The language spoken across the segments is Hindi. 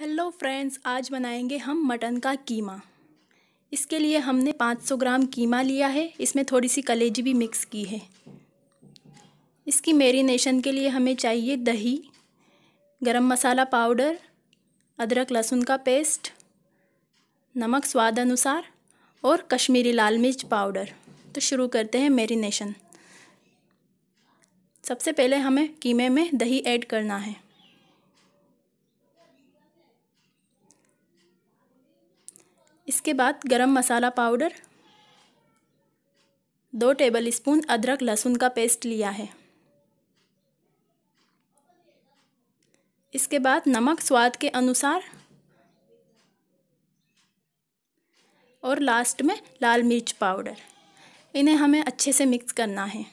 हेलो फ्रेंड्स आज बनाएंगे हम मटन का कीमा इसके लिए हमने 500 ग्राम कीमा लिया है इसमें थोड़ी सी कलेजी भी मिक्स की है इसकी मेरीनेशन के लिए हमें चाहिए दही गरम मसाला पाउडर अदरक लहसुन का पेस्ट नमक स्वाद अनुसार और कश्मीरी लाल मिर्च पाउडर तो शुरू करते हैं मेरीनेशन सबसे पहले हमें कीमे में दही ऐड करना है इसके बाद गरम मसाला पाउडर दो टेबल स्पून अदरक लहसुन का पेस्ट लिया है इसके बाद नमक स्वाद के अनुसार और लास्ट में लाल मिर्च पाउडर इन्हें हमें अच्छे से मिक्स करना है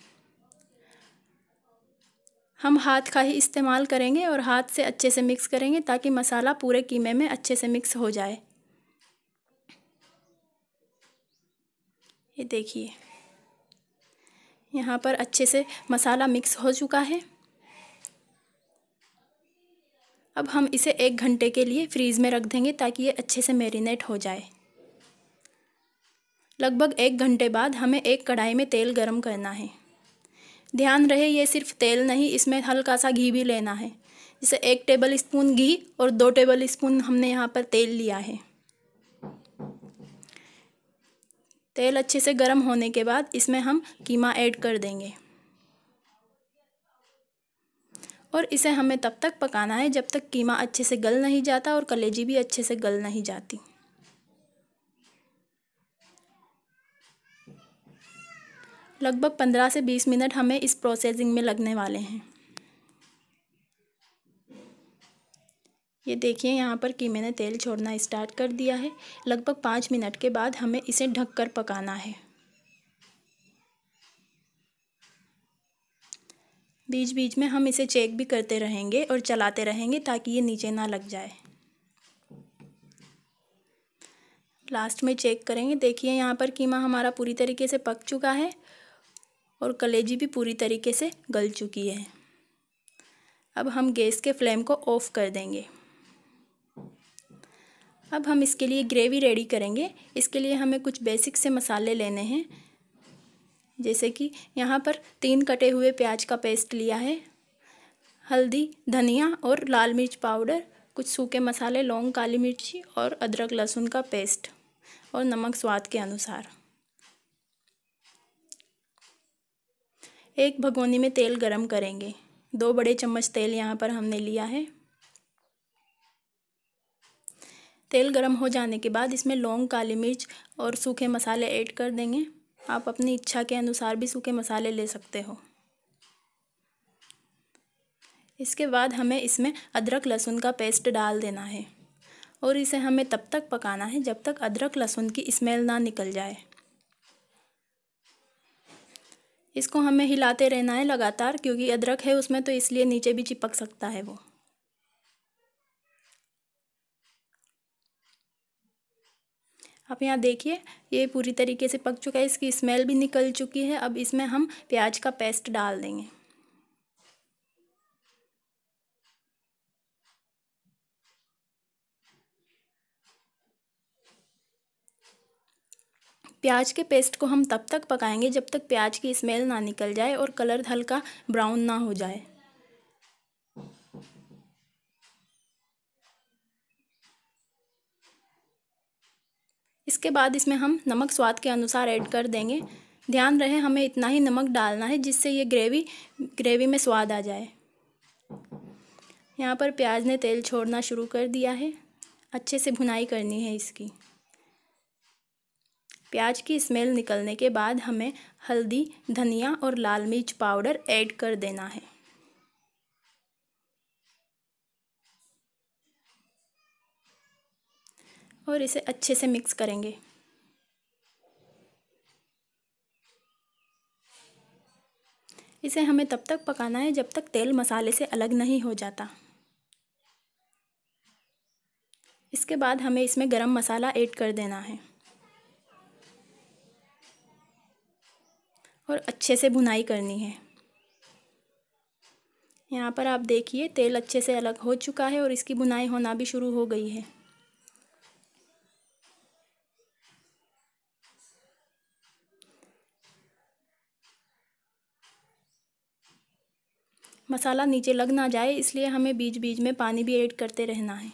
हम हाथ का ही इस्तेमाल करेंगे और हाथ से अच्छे से मिक्स करेंगे ताकि मसाला पूरे कीमे में अच्छे से मिक्स हो जाए ये देखिए यहाँ पर अच्छे से मसाला मिक्स हो चुका है अब हम इसे एक घंटे के लिए फ्रीज़ में रख देंगे ताकि ये अच्छे से मैरिनेट हो जाए लगभग एक घंटे बाद हमें एक कढ़ाई में तेल गरम करना है ध्यान रहे ये सिर्फ तेल नहीं इसमें हल्का सा घी भी लेना है जैसे एक टेबल स्पून घी और दो टेबल स्पून हमने यहाँ पर तेल लिया है तेल अच्छे से गर्म होने के बाद इसमें हम कीमा ऐड कर देंगे और इसे हमें तब तक पकाना है जब तक कीमा अच्छे से गल नहीं जाता और कलेजी भी अच्छे से गल नहीं जाती लगभग पंद्रह से बीस मिनट हमें इस प्रोसेसिंग में लगने वाले हैं ये देखिए यहाँ पर कि मैंने तेल छोड़ना स्टार्ट कर दिया है लगभग पाँच मिनट के बाद हमें इसे ढककर पकाना है बीच बीच में हम इसे चेक भी करते रहेंगे और चलाते रहेंगे ताकि ये नीचे ना लग जाए लास्ट में चेक करेंगे देखिए यहाँ पर कीमा हमारा पूरी तरीके से पक चुका है और कलेजी भी पूरी तरीके से गल चुकी है अब हम गैस के फ्लेम को ऑफ़ कर देंगे अब हम इसके लिए ग्रेवी रेडी करेंगे इसके लिए हमें कुछ बेसिक से मसाले लेने हैं जैसे कि यहाँ पर तीन कटे हुए प्याज का पेस्ट लिया है हल्दी धनिया और लाल मिर्च पाउडर कुछ सूखे मसाले लौंग काली मिर्ची और अदरक लहसुन का पेस्ट और नमक स्वाद के अनुसार एक भगोनी में तेल गरम करेंगे दो बड़े चम्मच तेल यहाँ पर हमने लिया है तेल गरम हो जाने के बाद इसमें लौंग काली मिर्च और सूखे मसाले ऐड कर देंगे आप अपनी इच्छा के अनुसार भी सूखे मसाले ले सकते हो इसके बाद हमें इसमें अदरक लहसुन का पेस्ट डाल देना है और इसे हमें तब तक पकाना है जब तक अदरक लहसुन की स्मेल ना निकल जाए इसको हमें हिलाते रहना है लगातार क्योंकि अदरक है उसमें तो इसलिए नीचे भी चिपक सकता है वो आप यहाँ देखिए ये पूरी तरीके से पक चुका है इसकी स्मेल भी निकल चुकी है अब इसमें हम प्याज का पेस्ट डाल देंगे प्याज के पेस्ट को हम तब तक पकाएंगे जब तक प्याज की स्मेल ना निकल जाए और कलर हल्का ब्राउन ना हो जाए इसके बाद इसमें हम नमक स्वाद के अनुसार ऐड कर देंगे ध्यान रहे हमें इतना ही नमक डालना है जिससे ये ग्रेवी ग्रेवी में स्वाद आ जाए यहाँ पर प्याज ने तेल छोड़ना शुरू कर दिया है अच्छे से भुनाई करनी है इसकी प्याज की स्मेल निकलने के बाद हमें हल्दी धनिया और लाल मिर्च पाउडर ऐड कर देना है और इसे अच्छे से मिक्स करेंगे इसे हमें तब तक पकाना है जब तक तेल मसाले से अलग नहीं हो जाता इसके बाद हमें इसमें गरम मसाला ऐड कर देना है और अच्छे से भुनाई करनी है यहाँ पर आप देखिए तेल अच्छे से अलग हो चुका है और इसकी भुनाई होना भी शुरू हो गई है मसाला नीचे लग ना जाए इसलिए हमें बीच बीच में पानी भी ऐड करते रहना है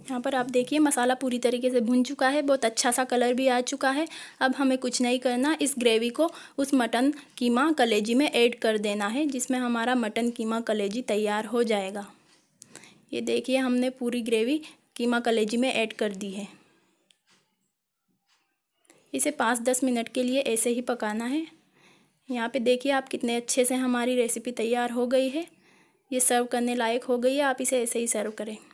यहाँ पर आप देखिए मसाला पूरी तरीके से भुन चुका है बहुत अच्छा सा कलर भी आ चुका है अब हमें कुछ नहीं करना इस ग्रेवी को उस मटन कीमा कलेजी में ऐड कर देना है जिसमें हमारा मटन कीमा कलेजी तैयार हो जाएगा ये देखिए हमने पूरी ग्रेवी कीमा कलेजी में ऐड कर दी है इसे पाँच दस मिनट के लिए ऐसे ही पकाना है यहाँ पे देखिए आप कितने अच्छे से हमारी रेसिपी तैयार हो गई है ये सर्व करने लायक हो गई है आप इसे ऐसे ही सर्व करें